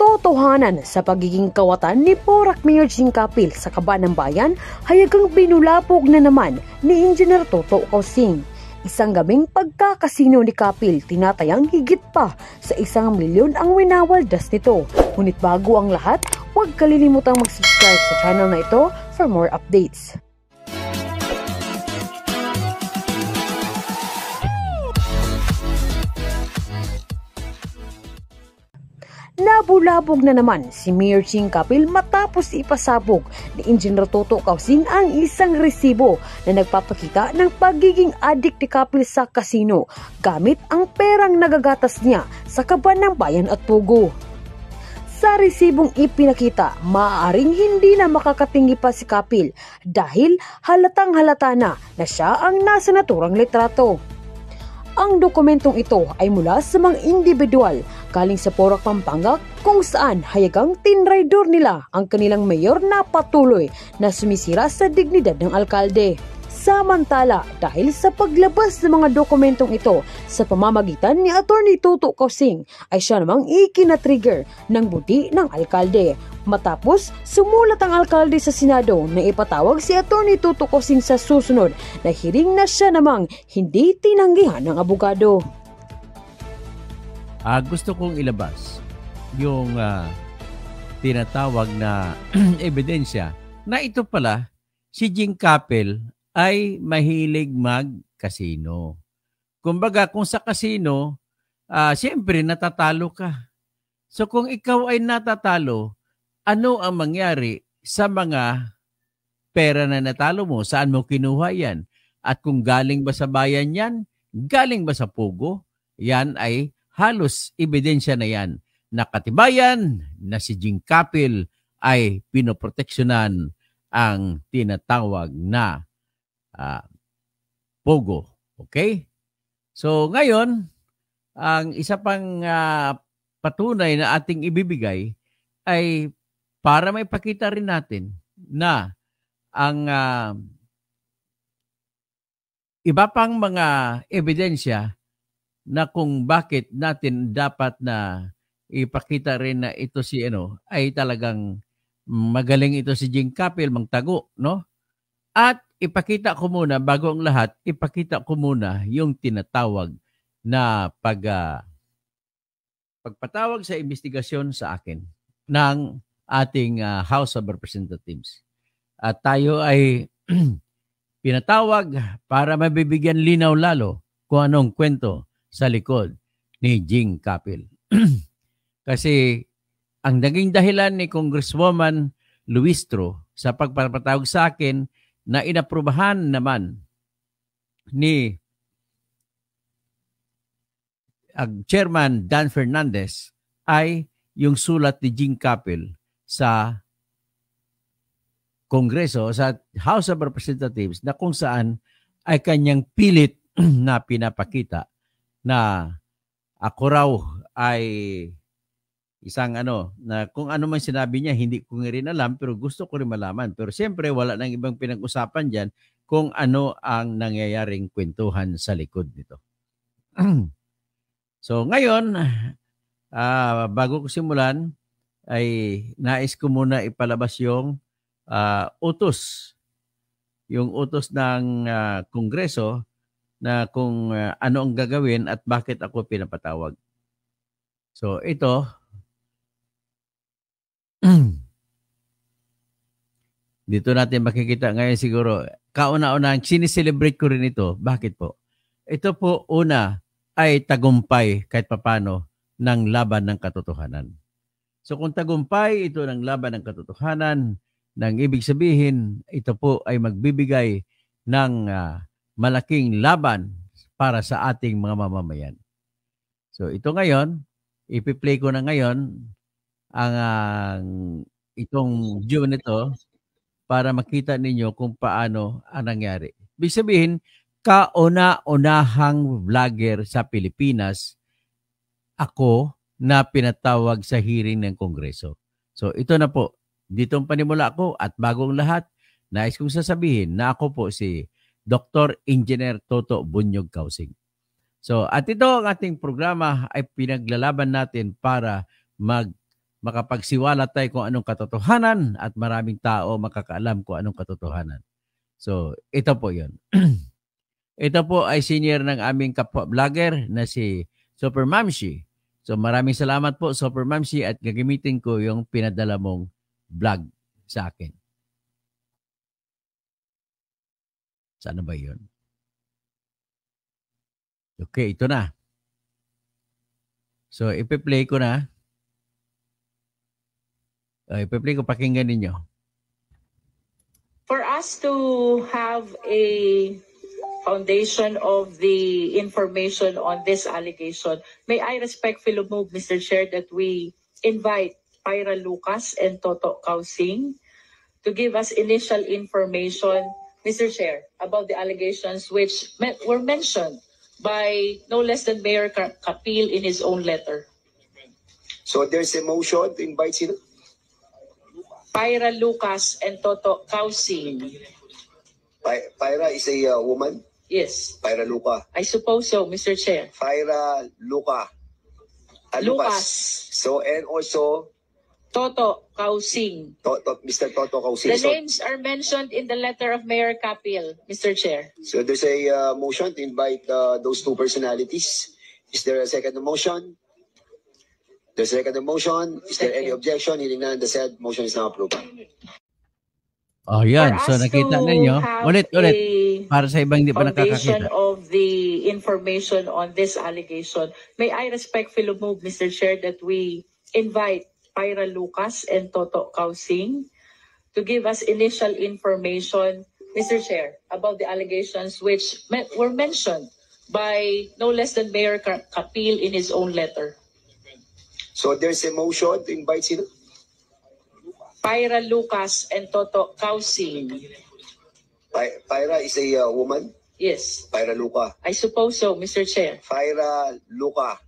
katotohanan sa pagiging kawatan ni Porak Mayor Jingkapil sa Kaba ng Bayan, hayagang binulapog na naman ni Engineer Toto Kausing. Isang gaming pagkakasino ni Kapil, tinatayang higit pa sa isang milyon ang winawaldas nito. Ngunit bago ang lahat, huwag kalilimutang mag-subscribe sa channel na ito for more updates. Labulabog na naman si Mayor Ching Kapil matapos ipasabog ni Engineer Toto Kausin ang isang resibo na nagpapakita ng pagiging adik ni Kapil sa kasino gamit ang perang nagagatas niya sa kaban ng bayan at pugo. Sa resibong ipinakita, maaaring hindi na makakatingi pa si Kapil dahil halatang halata na na siya ang nasa naturang litrato. Ang dokumentong ito ay mula sa mga individual galing sa Porac, Pampanga kung saan hayagang tinraidor nila ang kanilang mayor na patuloy na sumisira sa dignidad ng alkalde. Samantala, dahil sa paglabas ng mga dokumentong ito sa pamamagitan ni Attorney Toto Kausing ay siya namang ikinatrigger ng buti ng alkalde. Matapos, sumulat ang alkalde sa Senado na ipatawag si Attorney Toto Kausing sa susunod na hiring na siya namang hindi tinanggihan ng abogado. Uh, gusto kong ilabas yung uh, tinatawag na ebidensya na ito pala si Jing Capel ay mahilig mag-casino. Kumbaga, kung sa casino, uh, siyempre natatalo ka. So kung ikaw ay natatalo, ano ang mangyari sa mga pera na natalo mo? Saan mo kinuha yan? At kung galing ba sa bayan yan? Galing ba sa Pugo? Yan ay halos ebidensya na yan. na katibayan na si Jing Kapil ay pinoproteksyonan ang tinatawag na uh, Pogo. Okay? So ngayon, ang isa pang uh, patunay na ating ibibigay ay para may pakita rin natin na ang uh, iba pang mga ebidensya na kung bakit natin dapat na ipakita rin na ito si ano ay talagang magaling ito si Jing Kapil magtago no at ipakita ko muna, bago ang lahat, ipakita ko muna yung tinatawag na pag, uh, pagpatawag sa investigasyon sa akin ng ating uh, House of Representatives. At tayo ay pinatawag para mabibigyan linaw lalo kung anong kwento sa likod ni Jing Kapil. Kasi ang naging dahilan ni Congresswoman Luistro sa pagpapatawag sa akin na inaprubahan naman ni ang chairman Dan Fernandez ay yung sulat ni Jing Capel sa Kongreso, sa House of Representatives na kung saan ay kanyang pilit na pinapakita na ako raw ay isang ano na kung ano man sinabi niya hindi ko rin alam pero gusto ko rin malaman pero siyempre wala nang ibang pinag-usapan diyan kung ano ang nangyayaring kwentuhan sa likod nito. so ngayon uh, bago ko simulan ay nais ko muna ipalabas yung uh, utos yung utos ng uh, kongreso na kung uh, ano ang gagawin at bakit ako pinapatawag. So ito Mm. Dito natin makikita ngayon siguro, kauna-una, sineselebrate ko rin ito. Bakit po? Ito po una ay tagumpay kahit papano ng laban ng katotohanan. So kung tagumpay ito ng laban ng katotohanan, nang ibig sabihin, ito po ay magbibigay ng uh, malaking laban para sa ating mga mamamayan. So ito ngayon, ipi-play ko na ngayon ang uh, itong view nito para makita ninyo kung paano ang nangyari. Ibig sabihin, kauna-unahang vlogger sa Pilipinas ako na pinatawag sa hearing ng Kongreso. So ito na po, dito ang panimula ko at bagong lahat, nais kong sasabihin na ako po si Dr. Engineer Toto Bunyog Kausing. So at ito ang ating programa ay pinaglalaban natin para mag makapagsiwala tayo kung anong katotohanan at maraming tao makakaalam kung anong katotohanan. So, ito po yon. ito po ay senior ng aming kapwa vlogger na si Super Mamshi. So, maraming salamat po Super Mamshi at gagamitin ko yung pinadala mong vlog sa akin. Sana ba yun? Okay, ito na. So, ipi-play ko na. ko pakinggan ninyo. For us to have a foundation of the information on this allegation, may I respectfully move, Mr. Chair, that we invite Pyra Lucas and Toto Kausing to give us initial information, Mr. Chair, about the allegations which were mentioned by no less than Mayor Kapil in his own letter. So there's a motion to invite Pyra Lucas and Toto Kausing. Py- Pyra is a uh, woman? Yes. Pyra Luca. I suppose so, Mr. Chair. Pyra Luca. Uh, Lucas. So, and also... Toto Kausing. Toto, Mr. Toto Kausing. The so, names are mentioned in the letter of Mayor Kapil, Mr. Chair. So there's a uh, motion to invite uh, those two personalities. Is there a second motion? The second the motion, is there any objection? Hearing none, the said motion is now approved. Oh, yan. So, nakita ninyo. have Ulit, ulit. Para sa ibang hindi pa nakakakita. of the information on this allegation. May I respectfully move, Mr. Chair, that we invite Pyra Lucas and Toto Kausing to give us initial information, Mr. Chair, about the allegations which me- were mentioned by no less than Mayor Kapil in his own letter. So there's a motion to invite sino? Pyra Lucas and Toto Kausing. Py- Pyra is a uh, woman? Yes. Pyra Luca. I suppose so, Mr. Chair. Pyra Luca.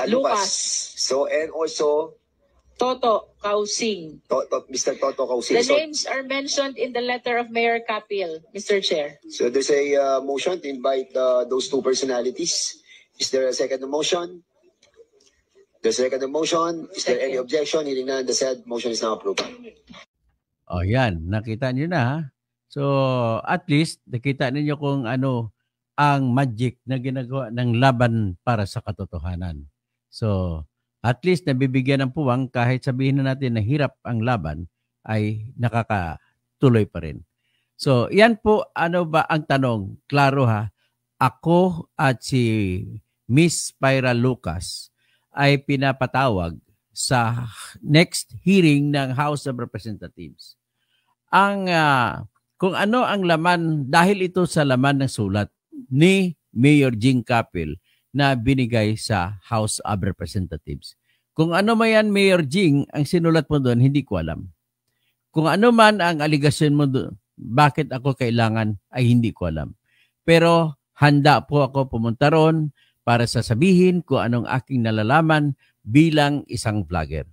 Ah, Lucas. So and also Toto Kausing. to, Mr. Toto Kausin. The So, names are mentioned in the letter of Mayor Kapil, Mr. Chair. so there's a uh, motion to invite uh, those two personalities. Is there a second motion? The second the motion, is there any objection? Hearing none, the said motion is now approved. Oh, yan, nakita niyo na So at least nakita niyo kung ano ang magic na ginagawa ng laban para sa katotohanan. So at least nabibigyan ng puwang kahit sabihin na natin na hirap ang laban ay nakakatuloy pa rin. So yan po ano ba ang tanong? Klaro ha, ako at si Miss Pyra Lucas ay pinapatawag sa next hearing ng House of Representatives. Ang uh, kung ano ang laman dahil ito sa laman ng sulat ni Mayor Jing Capil na binigay sa House of Representatives. Kung ano man yan, Mayor Jing, ang sinulat mo doon, hindi ko alam. Kung ano man ang aligasyon mo doon, bakit ako kailangan ay hindi ko alam. Pero handa po ako pumunta roon para sasabihin kung anong aking nalalaman bilang isang vlogger.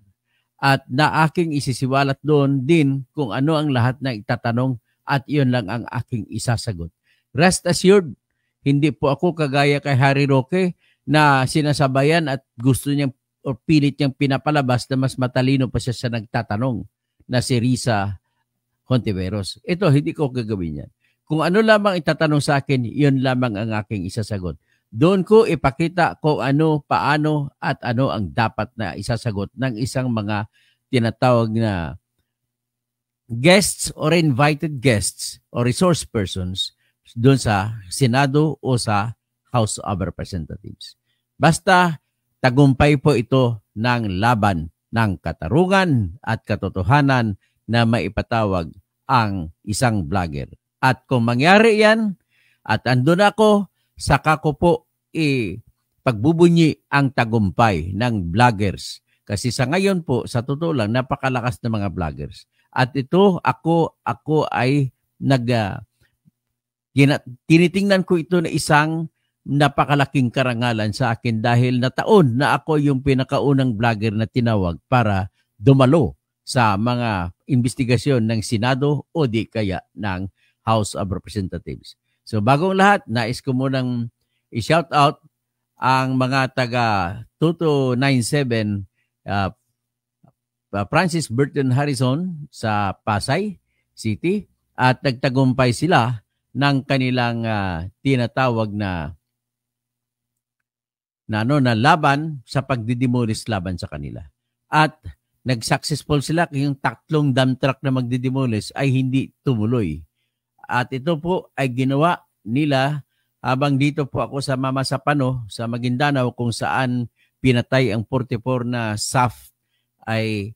At na aking isisiwalat doon din kung ano ang lahat na itatanong at iyon lang ang aking isasagot. Rest assured, hindi po ako kagaya kay Harry Roque na sinasabayan at gusto niyang o pilit niyang pinapalabas na mas matalino pa siya sa nagtatanong na si Risa Contiveros. Ito, hindi ko gagawin yan. Kung ano lamang itatanong sa akin, yun lamang ang aking isasagot. Doon ko ipakita kung ano, paano at ano ang dapat na isasagot ng isang mga tinatawag na guests or invited guests or resource persons doon sa Senado o sa House of Representatives. Basta tagumpay po ito ng laban ng katarungan at katotohanan na maipatawag ang isang vlogger. At kung mangyari yan, at andun ako, saka ko po i eh, pagbubunyi ang tagumpay ng vloggers. Kasi sa ngayon po, sa totoo lang, napakalakas ng mga vloggers. At ito, ako, ako ay nag, uh, tinitingnan ko ito na isang napakalaking karangalan sa akin dahil na taon na ako yung pinakaunang vlogger na tinawag para dumalo sa mga investigasyon ng Senado o di kaya ng House of Representatives. So bagong lahat, nais ko munang i-shout out ang mga taga 2297 uh, ah, Francis Burton Harrison sa Pasay City at nagtagumpay sila ng kanilang uh, tinatawag na na ano na laban sa pagdidemolish laban sa kanila. At nag-successful sila yung tatlong dump truck na magdidemolish ay hindi tumuloy at ito po ay ginawa nila habang dito po ako sa Mama Mamasapano sa Maguindanao kung saan pinatay ang 44 na SAF ay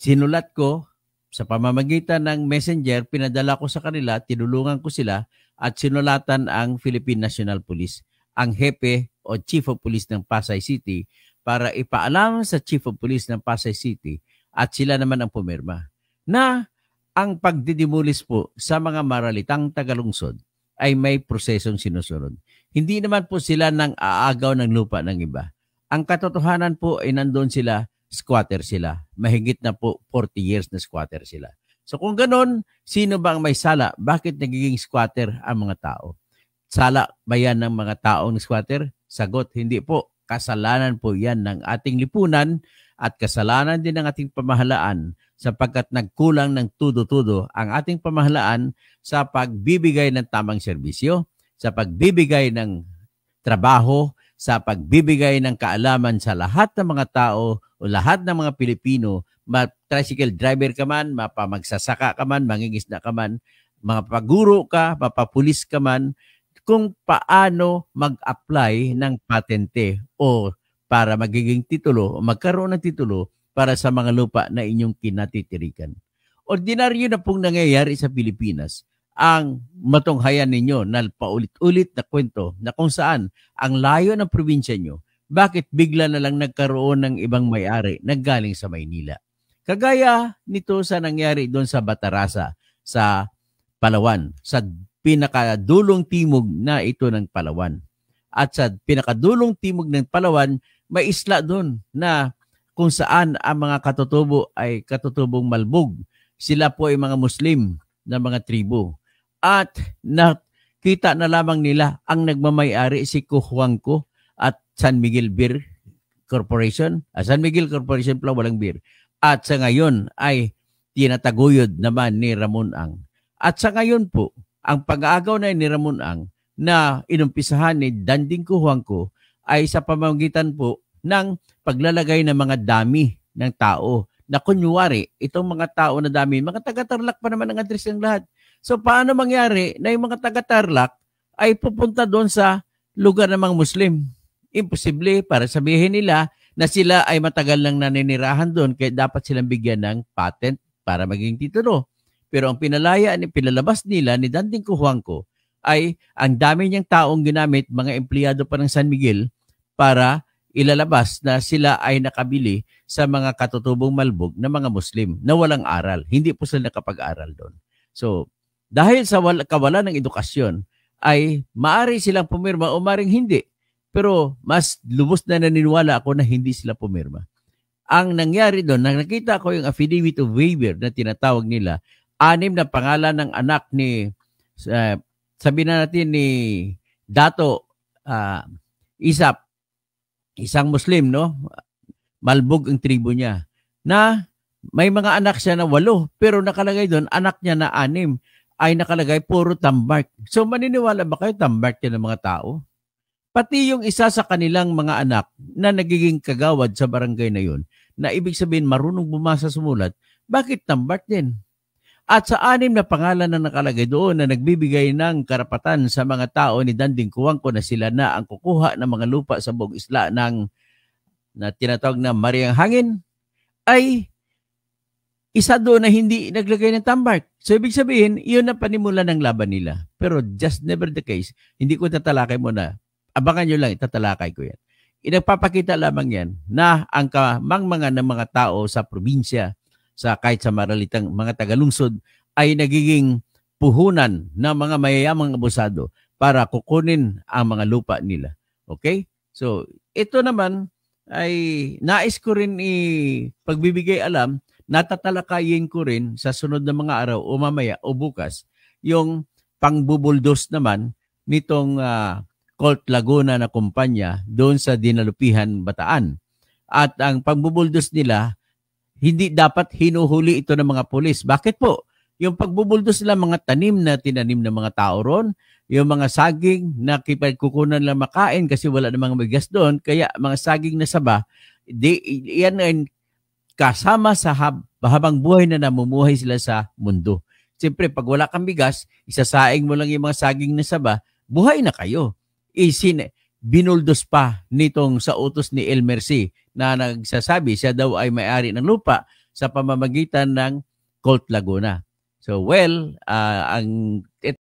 sinulat ko sa pamamagitan ng messenger, pinadala ko sa kanila, tinulungan ko sila at sinulatan ang Philippine National Police, ang hepe o Chief of Police ng Pasay City para ipaalam sa Chief of Police ng Pasay City at sila naman ang pumirma na ang pagdidimulis po sa mga maralitang tagalungsod ay may prosesong sinusunod. Hindi naman po sila nang aagaw ng lupa ng iba. Ang katotohanan po ay nandoon sila, squatter sila. Mahigit na po 40 years na squatter sila. So kung ganun, sino bang may sala? Bakit nagiging squatter ang mga tao? Sala ba yan ng mga taong squatter? Sagot, hindi po. Kasalanan po yan ng ating lipunan at kasalanan din ng ating pamahalaan sapagkat nagkulang ng tudo-tudo ang ating pamahalaan sa pagbibigay ng tamang serbisyo, sa pagbibigay ng trabaho, sa pagbibigay ng kaalaman sa lahat ng mga tao o lahat ng mga Pilipino, tricycle driver ka man, mapamagsasaka ka man, mangingisda ka man, mapaguro ka, mapapulis ka man, kung paano mag-apply ng patente o para magiging titulo o magkaroon ng titulo para sa mga lupa na inyong kinatitirikan. Ordinaryo na pong nangyayari sa Pilipinas ang matunghayan ninyo na paulit-ulit na kwento na kung saan ang layo ng probinsya nyo, bakit bigla na lang nagkaroon ng ibang may-ari na galing sa Maynila. Kagaya nito sa nangyari doon sa Batarasa, sa Palawan, sa pinakadulong timog na ito ng Palawan. At sa pinakadulong timog ng Palawan, may isla doon na kung saan ang mga katutubo ay katutubong malbog. Sila po ay mga Muslim na mga tribo. At nakita na lamang nila ang nagmamayari si Kuhuangko at San Miguel Beer Corporation. Ah, San Miguel Corporation pala walang beer. At sa ngayon ay tinataguyod naman ni Ramon Ang. At sa ngayon po, ang pag-aagaw na ni Ramon Ang na inumpisahan ni Danding Kuhuangko ay sa pamamagitan po ng paglalagay ng mga dami ng tao na kunwari, itong mga tao na dami, mga taga-tarlak pa naman ang address ng lahat. So paano mangyari na yung mga taga-tarlak ay pupunta doon sa lugar ng mga Muslim? Imposible para sabihin nila na sila ay matagal lang naninirahan doon kaya dapat silang bigyan ng patent para maging titulo. Pero ang pinalaya ni pilalabas nila ni Danding Kuhuangko ay ang dami niyang taong ginamit, mga empleyado pa ng San Miguel, para ilalabas na sila ay nakabili sa mga katutubong malbog na mga Muslim na walang aral. Hindi po sila nakapag-aral doon. So, dahil sa wala, kawalan ng edukasyon, ay maari silang pumirma o maring hindi. Pero mas lubos na naniniwala ako na hindi sila pumirma. Ang nangyari doon, nang nakita ko yung affidavit of waiver na tinatawag nila, anim na pangalan ng anak ni, uh, sabi na natin ni Dato uh, Isap, isang Muslim, no? Malbog ang tribo niya. Na may mga anak siya na walo, pero nakalagay doon, anak niya na anim, ay nakalagay puro tambark. So maniniwala ba kayo tambark yan ng mga tao? Pati yung isa sa kanilang mga anak na nagiging kagawad sa barangay na yun, na ibig sabihin marunong bumasa sumulat, bakit tambak din? at sa anim na pangalan na nakalagay doon na nagbibigay ng karapatan sa mga tao ni Danding Kuwangko na sila na ang kukuha ng mga lupa sa buong isla ng na tinatawag na Mariang Hangin ay isa doon na hindi naglagay ng tambak. So ibig sabihin, iyon na panimula ng laban nila. Pero just never the case. Hindi ko tatalakay mo na. Abangan nyo lang, tatalakay ko yan. Inagpapakita lamang yan na ang kamangmangan ng mga tao sa probinsya sa kahit sa maralitang mga tagalungsod ay nagiging puhunan ng mga mayayamang abusado para kukunin ang mga lupa nila. Okay? So, ito naman ay nais ko rin ipagbibigay alam, natatalakayin ko rin sa sunod na mga araw o mamaya o bukas yung pangbubuldos naman nitong uh, Colt Laguna na kumpanya doon sa Dinalupihan, Bataan. At ang pangbubuldos nila hindi dapat hinuhuli ito ng mga pulis. Bakit po? Yung pagbubuldos nila mga tanim na tinanim ng mga tao ron, yung mga saging na kipagkukunan lang makain kasi wala namang bigas doon, kaya mga saging na saba, di, yan ay kasama sa hab, habang buhay na namumuhay sila sa mundo. Siyempre, pag wala kang bigas, isasaing mo lang yung mga saging na saba, buhay na kayo. Isin, binuldos pa nitong sa utos ni El Merci na nagsasabi siya daw ay may-ari ng lupa sa pamamagitan ng Colt Laguna. So well, uh, ang